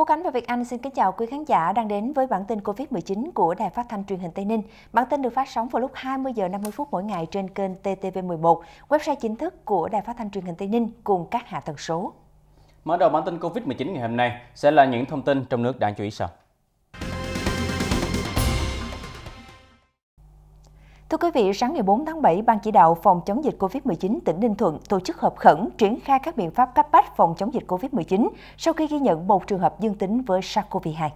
Phú Khánh và Việt Anh xin kính chào quý khán giả đang đến với bản tin Covid-19 của Đài Phát thanh Truyền hình Tây Ninh. Bản tin được phát sóng vào lúc 20 giờ 50 phút mỗi ngày trên kênh TTV11, website chính thức của Đài Phát thanh Truyền hình Tây Ninh cùng các hạ tầng số. Mở đầu bản tin Covid-19 ngày hôm nay sẽ là những thông tin trong nước đáng chú ý sau. Thưa quý vị, sáng ngày 4 tháng 7, Ban chỉ đạo phòng chống dịch COVID-19 tỉnh Ninh Thuận tổ chức họp khẩn triển khai các biện pháp cấp bách phòng chống dịch COVID-19 sau khi ghi nhận một trường hợp dương tính với SARS-CoV-2.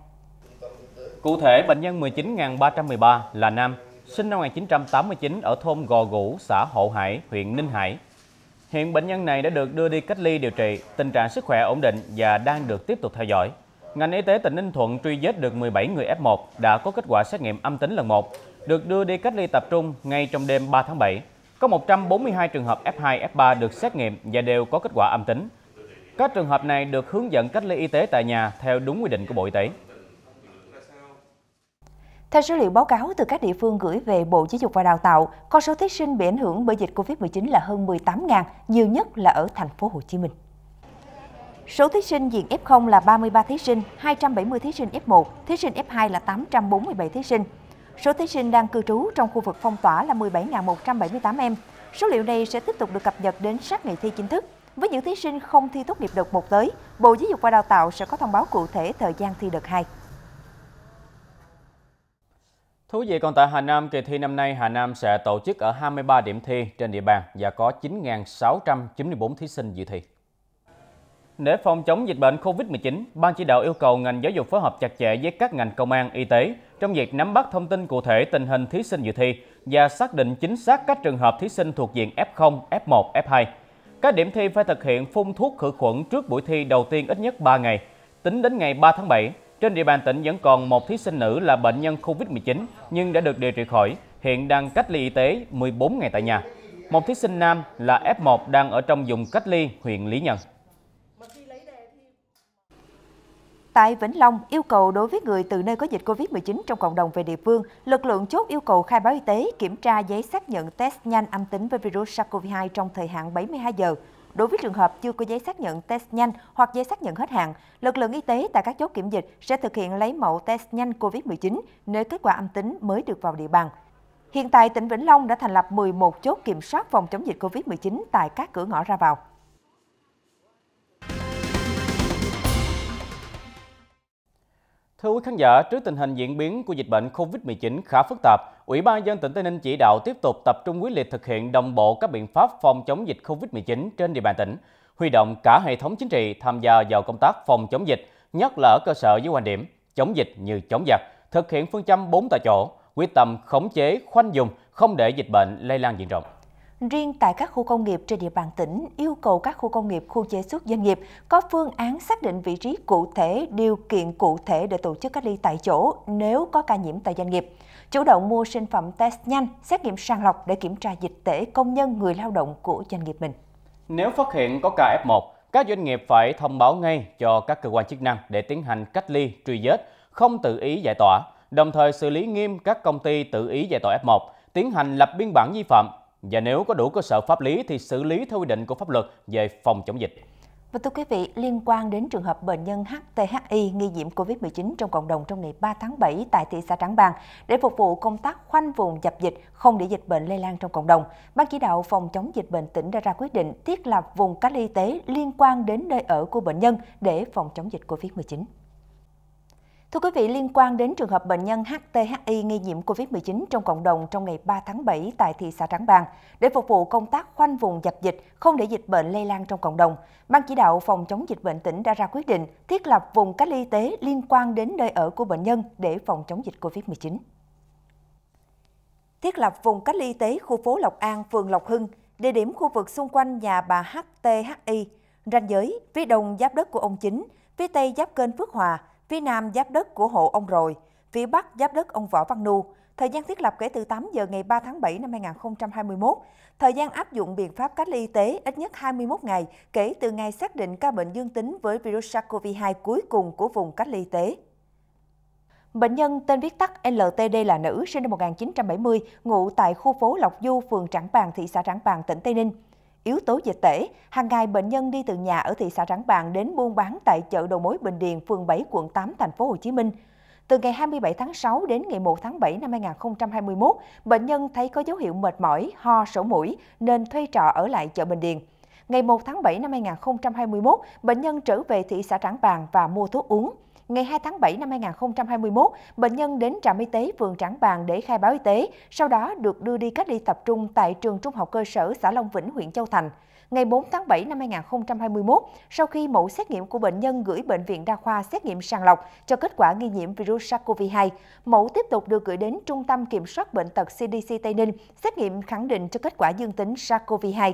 Cụ thể, bệnh nhân 19.313 là nam, sinh năm 1989 ở thôn Gò Gũ, xã Hộ Hải, huyện Ninh Hải. Hiện bệnh nhân này đã được đưa đi cách ly điều trị, tình trạng sức khỏe ổn định và đang được tiếp tục theo dõi. Ngành y tế tỉnh Ninh Thuận truy vết được 17 người F1 đã có kết quả xét nghiệm âm tính lần 1 được đưa đi cách ly tập trung ngay trong đêm 3 tháng 7. Có 142 trường hợp F2, F3 được xét nghiệm và đều có kết quả âm tính. Các trường hợp này được hướng dẫn cách ly y tế tại nhà theo đúng quy định của Bộ Y tế. Theo số liệu báo cáo từ các địa phương gửi về Bộ Giáo dục và Đào tạo, con số thí sinh bị ảnh hưởng bởi dịch Covid-19 là hơn 18.000, nhiều nhất là ở thành phố Hồ Chí Minh. Số thí sinh diện F0 là 33 thí sinh, 270 thí sinh F1, thí sinh F2 là 847 thí sinh, Số thí sinh đang cư trú trong khu vực phong tỏa là 17.178 em. Số liệu này sẽ tiếp tục được cập nhật đến sát ngày thi chính thức. Với những thí sinh không thi tốt nghiệp đợt 1 tới, Bộ Giáo dục và Đào tạo sẽ có thông báo cụ thể thời gian thi đợt 2. Thú vị còn tại Hà Nam, kỳ thi năm nay Hà Nam sẽ tổ chức ở 23 điểm thi trên địa bàn và có 9.694 thí sinh dự thi. Để phòng chống dịch bệnh COVID-19, Ban chỉ đạo yêu cầu ngành giáo dục phối hợp chặt chẽ với các ngành công an, y tế trong việc nắm bắt thông tin cụ thể tình hình thí sinh dự thi và xác định chính xác các trường hợp thí sinh thuộc diện F0, F1, F2. Các điểm thi phải thực hiện phun thuốc khử khuẩn trước buổi thi đầu tiên ít nhất 3 ngày. Tính đến ngày 3 tháng 7, trên địa bàn tỉnh vẫn còn một thí sinh nữ là bệnh nhân COVID-19 nhưng đã được điều trị khỏi, hiện đang cách ly y tế 14 ngày tại nhà. Một thí sinh nam là F1 đang ở trong vùng cách ly huyện Lý Nhân. Tại Vĩnh Long, yêu cầu đối với người từ nơi có dịch COVID-19 trong cộng đồng về địa phương, lực lượng chốt yêu cầu khai báo y tế, kiểm tra giấy xác nhận test nhanh âm tính với virus SARS-CoV-2 trong thời hạn 72 giờ. Đối với trường hợp chưa có giấy xác nhận test nhanh hoặc giấy xác nhận hết hạn, lực lượng y tế tại các chốt kiểm dịch sẽ thực hiện lấy mẫu test nhanh COVID-19 nếu kết quả âm tính mới được vào địa bàn. Hiện tại, tỉnh Vĩnh Long đã thành lập 11 chốt kiểm soát phòng chống dịch COVID-19 tại các cửa ngõ ra vào. Thưa quý khán giả, trước tình hình diễn biến của dịch bệnh COVID-19 khá phức tạp, Ủy ban dân tỉnh Tây Ninh chỉ đạo tiếp tục tập trung quyết liệt thực hiện đồng bộ các biện pháp phòng chống dịch COVID-19 trên địa bàn tỉnh, huy động cả hệ thống chính trị tham gia vào công tác phòng chống dịch, nhất là ở cơ sở với quan điểm chống dịch như chống giặc, thực hiện phương châm 4 tại chỗ, quyết tâm khống chế, khoanh dùng, không để dịch bệnh lây lan diện rộng. Riêng tại các khu công nghiệp trên địa bàn tỉnh, yêu cầu các khu công nghiệp, khu chế xuất doanh nghiệp có phương án xác định vị trí cụ thể, điều kiện cụ thể để tổ chức cách ly tại chỗ nếu có ca nhiễm tại doanh nghiệp. Chủ động mua sinh phẩm test nhanh, xét nghiệm sàng lọc để kiểm tra dịch tễ công nhân người lao động của doanh nghiệp mình. Nếu phát hiện có ca F1, các doanh nghiệp phải thông báo ngay cho các cơ quan chức năng để tiến hành cách ly, truy vết, không tự ý giải tỏa, đồng thời xử lý nghiêm các công ty tự ý giải tỏa F1, tiến hành lập biên bản vi phạm và nếu có đủ cơ sở pháp lý thì xử lý theo quy định của pháp luật về phòng chống dịch. Và thưa quý vị, liên quan đến trường hợp bệnh nhân HTHI nghi nhiễm COVID-19 trong cộng đồng trong ngày 3 tháng 7 tại thị xã trắng Bàng để phục vụ công tác khoanh vùng dập dịch, không để dịch bệnh lây lan trong cộng đồng, Ban chỉ đạo phòng chống dịch bệnh tỉnh đã ra quyết định thiết lập vùng cách ly y tế liên quan đến nơi ở của bệnh nhân để phòng chống dịch COVID-19. Thưa quý vị, liên quan đến trường hợp bệnh nhân HTHI nghi nhiễm COVID-19 trong cộng đồng trong ngày 3 tháng 7 tại thị xã trắng Bàng, để phục vụ công tác khoanh vùng dập dịch, không để dịch bệnh lây lan trong cộng đồng, Ban chỉ đạo phòng chống dịch bệnh tỉnh đã ra quyết định thiết lập vùng cách ly y tế liên quan đến nơi ở của bệnh nhân để phòng chống dịch COVID-19. Thiết lập vùng cách ly y tế khu phố Lộc An, phường Lộc Hưng, địa điểm khu vực xung quanh nhà bà HTHI, ranh giới, phía đông giáp đất của ông Chính, phía tây giáp kênh Phước Hòa, Phía Nam giáp đất của hộ ông Rồi, phía Bắc giáp đất ông Võ Văn Nu. Thời gian thiết lập kể từ 8 giờ ngày 3 tháng 7 năm 2021, thời gian áp dụng biện pháp cách ly y tế ít nhất 21 ngày kể từ ngày xác định ca bệnh dương tính với virus SARS-CoV-2 cuối cùng của vùng cách ly y tế. Bệnh nhân tên viết tắt LTD là nữ, sinh năm 1970, ngụ tại khu phố Lộc Du, phường Trảng Bàng, thị xã Trảng Bàng, tỉnh Tây Ninh yếu tố dịch tễ, hàng ngày bệnh nhân đi từ nhà ở thị xã Trảng bàn đến buôn bán tại chợ đầu mối Bình Điền, phường 7, quận 8, thành phố Hồ Chí Minh. Từ ngày 27 tháng 6 đến ngày 1 tháng 7 năm 2021, bệnh nhân thấy có dấu hiệu mệt mỏi, ho, sổ mũi nên thuê trọ ở lại chợ Bình Điền. Ngày 1 tháng 7 năm 2021, bệnh nhân trở về thị xã Trảng Bàng và mua thuốc uống ngày 2 tháng 7 năm 2021, bệnh nhân đến trạm y tế phường Trảng Bàng để khai báo y tế, sau đó được đưa đi cách ly tập trung tại trường trung học cơ sở xã Long Vĩnh, huyện Châu Thành. Ngày 4 tháng 7 năm 2021, sau khi mẫu xét nghiệm của bệnh nhân gửi Bệnh viện Đa khoa xét nghiệm sàng lọc cho kết quả nghi nhiễm virus SARS-CoV-2, mẫu tiếp tục được gửi đến Trung tâm Kiểm soát Bệnh tật CDC Tây Ninh xét nghiệm khẳng định cho kết quả dương tính SARS-CoV-2.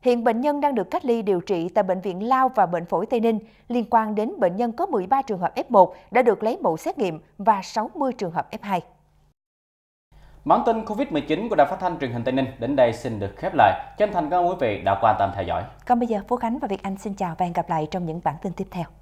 Hiện bệnh nhân đang được cách ly điều trị tại Bệnh viện Lao và Bệnh phổi Tây Ninh. Liên quan đến bệnh nhân có 13 trường hợp F1 đã được lấy mẫu xét nghiệm và 60 trường hợp F2. Bản tin COVID-19 của Đài Phát Thanh truyền hình Tây Ninh đến đây xin được khép lại. Chân thành cảm ơn quý vị đã quan tâm theo dõi. Còn bây giờ, Phú Khánh và Việt Anh xin chào và hẹn gặp lại trong những bản tin tiếp theo.